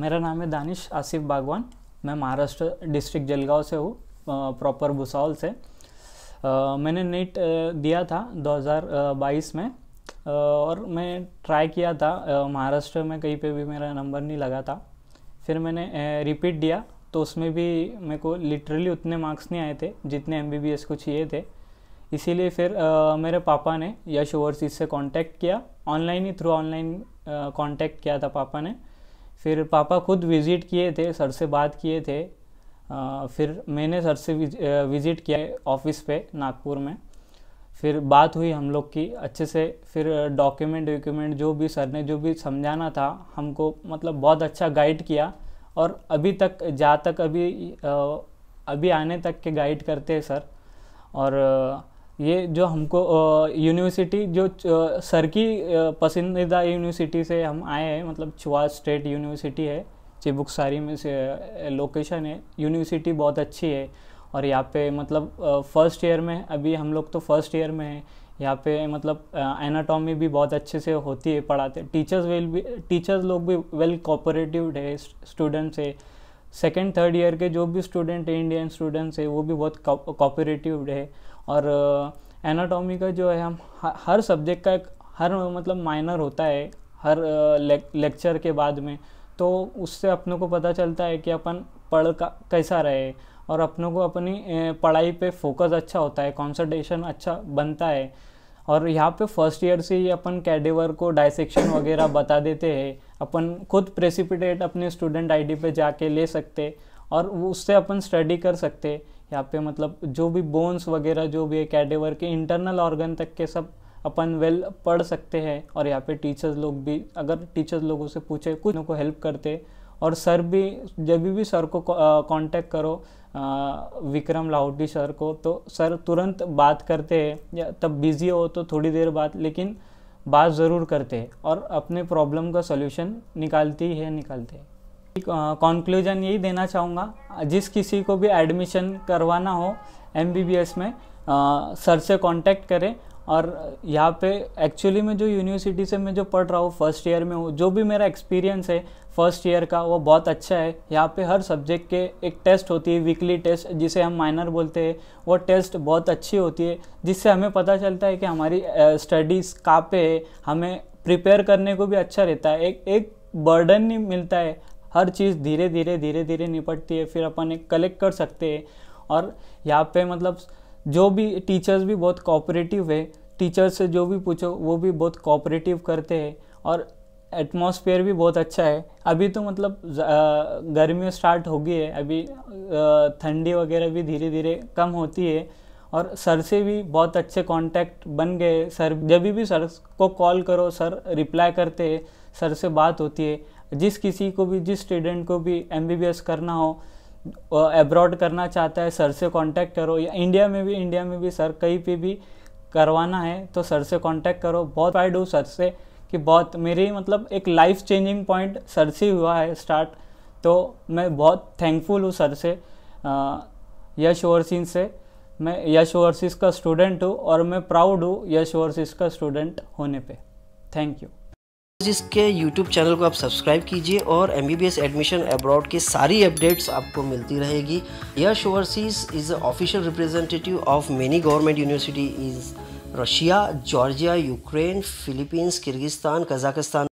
मेरा नाम है दानिश आसिफ बागवान मैं महाराष्ट्र डिस्ट्रिक्ट जलगांव से हूँ प्रॉपर भुसावल से आ, मैंने नेट दिया था 2022 में और मैं ट्राई किया था महाराष्ट्र में कहीं पे भी मेरा नंबर नहीं लगा था फिर मैंने रिपीट दिया तो उसमें भी मेरे को लिटरली उतने मार्क्स नहीं आए थे जितने एम को चाहिए थे इसीलिए फिर आ, मेरे पापा ने यश ओवरसीज से कांटेक्ट किया ऑनलाइन ही थ्रू ऑनलाइन कांटेक्ट किया था पापा ने फिर पापा खुद विज़िट किए थे सर से बात किए थे आ, फिर मैंने सर से विज़िट किया ऑफिस पे नागपुर में फिर बात हुई हम लोग की अच्छे से फिर डॉक्यूमेंट वॉक्यूमेंट जो भी सर ने जो भी समझाना था हमको मतलब बहुत अच्छा गाइड किया और अभी तक जा तक अभी आ, अभी आने तक के गाइड करते हैं सर और ये जो हमको यूनिवर्सिटी जो सर की पसंदीदा यूनिवर्सिटी से हम आए हैं मतलब चुआ स्टेट यूनिवर्सिटी है चिबुकसारी में से लोकेशन है यूनिवर्सिटी बहुत अच्छी है और यहाँ पे मतलब फर्स्ट ईयर में अभी हम लोग तो फर्स्ट ईयर में हैं यहाँ पे मतलब एनाटॉमी भी बहुत अच्छे से होती है पढ़ाते टीचर्स वेल भी टीचर्स लोग भी वेल कोऑपरेटिव है स्टूडेंट से सेकेंड थर्ड ईयर के जो भी स्टूडेंट है इंडियन स्टूडेंट्स है वो भी बहुत कोऑपरेटिव है और एनाटॉमी uh, का जो है हम हर सब्जेक्ट का एक हर मतलब माइनर होता है हर लेक्चर uh, के बाद में तो उससे अपनों को पता चलता है कि अपन पढ़ का कैसा रहे और अपनों को अपनी पढ़ाई पे फोकस अच्छा होता है कॉन्सनट्रेशन अच्छा बनता है और यहाँ पे फर्स्ट ईयर से ही अपन कैडेवर को डाइसेक्शन वगैरह बता देते हैं अपन खुद प्रेसिपिटेट अपने स्टूडेंट आईडी पे जाके ले सकते और उससे अपन स्टडी कर सकते यहाँ पे मतलब जो भी बोन्स वगैरह जो भी है कैडेवर के इंटरनल ऑर्गन तक के सब अपन वेल पढ़ सकते हैं और यहाँ पे टीचर्स लोग भी अगर टीचर्स लोगों से पूछे कुछ लोगों को हेल्प करते और सर भी जब भी सर को कांटेक्ट करो विक्रम लाहौटी सर को तो सर तुरंत बात करते हैं या तब बिज़ी हो तो थोड़ी देर बाद लेकिन बात ज़रूर करते हैं और अपने प्रॉब्लम का सोल्यूशन निकालती ही है निकालते हैं कॉन्क्लूजन यही देना चाहूँगा जिस किसी को भी एडमिशन करवाना हो एम में आ, सर से कांटेक्ट करें और यहाँ पे एक्चुअली में जो यूनिवर्सिटी से मैं जो पढ़ रहा हूँ फर्स्ट ईयर में हूँ जो भी मेरा एक्सपीरियंस है फर्स्ट ईयर का वो बहुत अच्छा है यहाँ पे हर सब्जेक्ट के एक टेस्ट होती है वीकली टेस्ट जिसे हम माइनर बोलते हैं वो टेस्ट बहुत अच्छी होती है जिससे हमें पता चलता है कि हमारी स्टडीज़ कहाँ पे है हमें प्रिपेयर करने को भी अच्छा रहता है एक एक बर्डन नहीं मिलता है हर चीज़ धीरे धीरे धीरे धीरे निपटती है फिर अपन एक कलेक्ट कर सकते हैं और यहाँ पे मतलब जो भी टीचर्स भी बहुत कोऑपरेटिव है टीचर्स से जो भी पूछो वो भी बहुत कोऑपरेटिव करते हैं और एटमॉस्फेयर भी बहुत अच्छा है अभी तो मतलब गर्मी स्टार्ट हो गई है अभी ठंडी वगैरह भी धीरे धीरे कम होती है और सर से भी बहुत अच्छे कांटेक्ट बन गए सर जब भी सर को कॉल करो सर रिप्लाई करते हैं सर से बात होती है जिस किसी को भी जिस स्टूडेंट को भी एम करना हो एब्रॉड करना चाहता है सर से कांटेक्ट करो या इंडिया में भी इंडिया में भी सर कहीं पे भी करवाना है तो सर से कांटेक्ट करो बहुत प्राइड हूँ सर से कि बहुत मेरी मतलब एक लाइफ चेंजिंग पॉइंट सर से हुआ है स्टार्ट तो मैं बहुत थैंकफुल हूँ सर से यश ओवरसीन से मैं यश ओवरसीज का स्टूडेंट हूँ और मैं प्राउड हूँ यश ओवरसीज का स्टूडेंट होने पे थैंक यू जिसके YouTube चैनल को आप सब्सक्राइब कीजिए और MBBS एडमिशन अब्रॉड की सारी अपडेट्स आपको मिलती रहेगी Yash overseas is official representative of many government university is Russia Georgia Ukraine Philippines Kyrgyzstan Kazakhstan